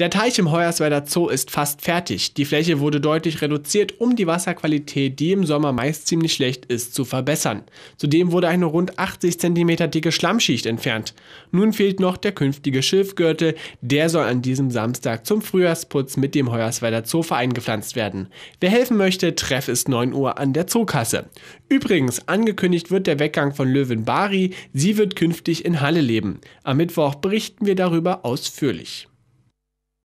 Der Teich im Hoyerswerder Zoo ist fast fertig. Die Fläche wurde deutlich reduziert, um die Wasserqualität, die im Sommer meist ziemlich schlecht ist, zu verbessern. Zudem wurde eine rund 80 cm dicke Schlammschicht entfernt. Nun fehlt noch der künftige Schilfgürtel. Der soll an diesem Samstag zum Frühjahrsputz mit dem Hoyerswerder Zooverein gepflanzt werden. Wer helfen möchte, Treff ist 9 Uhr an der Zookasse. Übrigens, angekündigt wird der Weggang von Löwin Bari. Sie wird künftig in Halle leben. Am Mittwoch berichten wir darüber ausführlich.